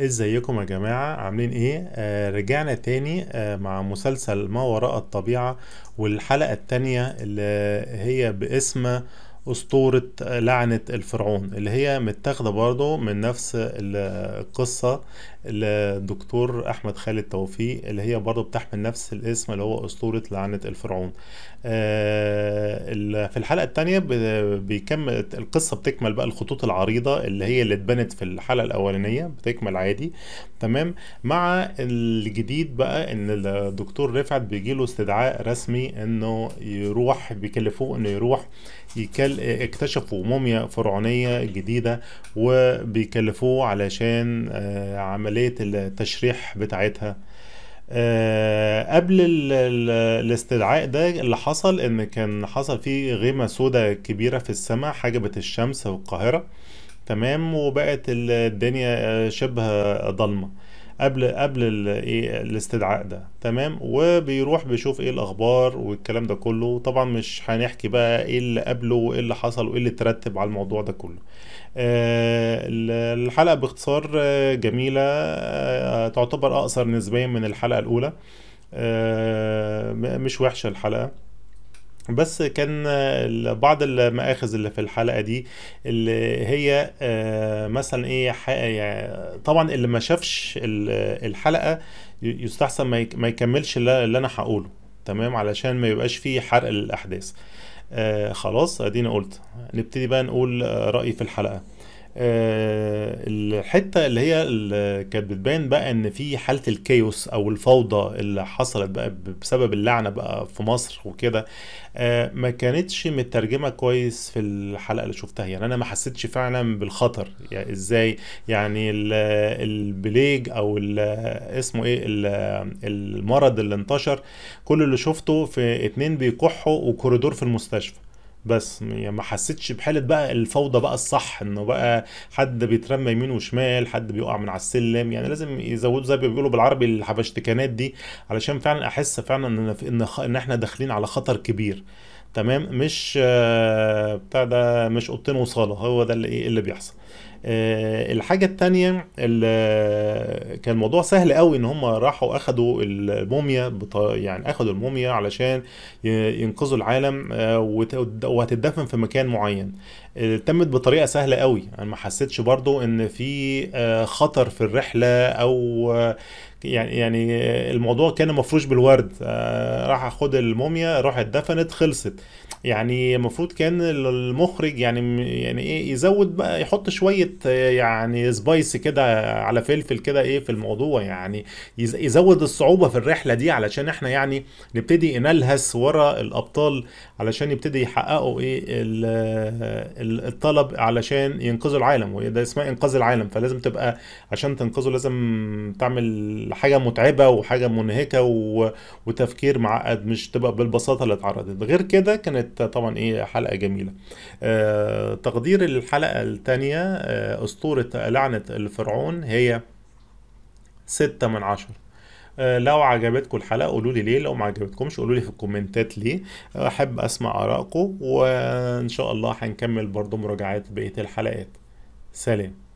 ازيكم يا جماعة عاملين ايه آه رجعنا تاني آه مع مسلسل ما وراء الطبيعة والحلقة التانية اللي هي باسم أسطورة لعنة الفرعون اللي هي متاخدة برضو من نفس القصة الدكتور احمد خالد توفيق اللي هي برضه بتحمل نفس الاسم اللي هو اسطوره لعنه الفرعون آه، في الحلقه الثانيه بيكمل القصه بتكمل بقى الخطوط العريضه اللي هي اللي اتبنت في الحلقه الاولانيه بتكمل عادي تمام مع الجديد بقى ان الدكتور رفعت بيجي له استدعاء رسمي انه يروح بيكلفوه انه يروح يكل... اكتشفوا موميا فرعونيه جديده وبيكلفوه علشان آه، عمليه عمليه التشريح بتاعتها آه، قبل الاستدعاء ده اللي حصل ان كان حصل فيه غيمه سوداء كبيره في السماء حجبت الشمس والقاهره تمام وبقت الدنيا آه، شبه ضلمه قبل قبل الايه الاستدعاء ده تمام وبيروح بيشوف ايه الاخبار والكلام ده كله طبعا مش هنحكي بقى ايه اللي قبله وايه اللي حصل وايه اللي ترتب على الموضوع ده كله آه الحلقه باختصار آه، جميله آه تعتبر اقصر نسبيا من الحلقه الاولى آه مش وحشه الحلقه بس كان بعض المآخذ اللي في الحلقة دي اللي هي آه، مثلا ايه يعني طبعا اللي ما شافش الحلقة يستحسن ما يكملش اللي انا هقوله تمام علشان ما يبقاش فيه حرق للأحداث آه، خلاص ادينا قلت نبتدي بقى نقول آه، رأيي في الحلقة آه، الحته اللي هي كانت بتبان بقى ان في حاله الكيوس او الفوضى اللي حصلت بقى بسبب اللعنه بقى في مصر وكده آه، ما كانتش مترجمه كويس في الحلقه اللي شفتها يعني انا ما حسيتش فعلا بالخطر يعني ازاي يعني البليج او اسمه ايه المرض اللي انتشر كل اللي شفته في اتنين بيكحوا وكوريدور في المستشفى بس يعني ما حسيتش بحاله بقى الفوضى بقى الصح انه بقى حد بيترمى يمين وشمال حد بيقع من على السلم يعني لازم يزودوا زي ما بيقولوا بالعربي الحبشتكنات دي علشان فعلا احس فعلا ان ان, إن احنا داخلين على خطر كبير تمام مش آه، بتاع ده مش اوضتين وصاله هو ده اللي ايه اللي بيحصل آه، الحاجة التانية كان الموضوع سهل قوي ان هم راحوا اخدوا الموميا يعني اخدوا الموميا علشان ينقذوا العالم آه، وهتدفن في مكان معين آه، تمت بطريقه سهله قوي انا يعني ما حسيتش برضو ان في خطر في الرحله او يعني يعني الموضوع كان مفروش بالورد راح اخد الموميا راح اتدفنت خلصت يعني المفروض كان المخرج يعني يعني ايه يزود بقى يحط شويه شويه يعني سبايسي كده على فلفل كده ايه في الموضوع يعني يزود الصعوبه في الرحله دي علشان احنا يعني نبتدي نلهس ورا الابطال علشان يبتدي يحققوا ايه الطلب علشان ينقذوا العالم وده اسمها انقاذ العالم فلازم تبقى عشان تنقذه لازم تعمل حاجه متعبه وحاجه منهكه وتفكير معقد مش تبقى بالبساطه اللي اتعرضت غير كده كانت طبعا ايه حلقه جميله آه، تقدير الحلقه الثانيه آه، أسطورة لعنة الفرعون هي ستة من عشرة آه، لو عجبتكم الحلقه قولوا لي ليه لو ما عجبتكمش قولوا لي في الكومنتات ليه آه، احب اسمع ارائكم وان شاء الله هنكمل برضو مراجعات بقيه الحلقات سلام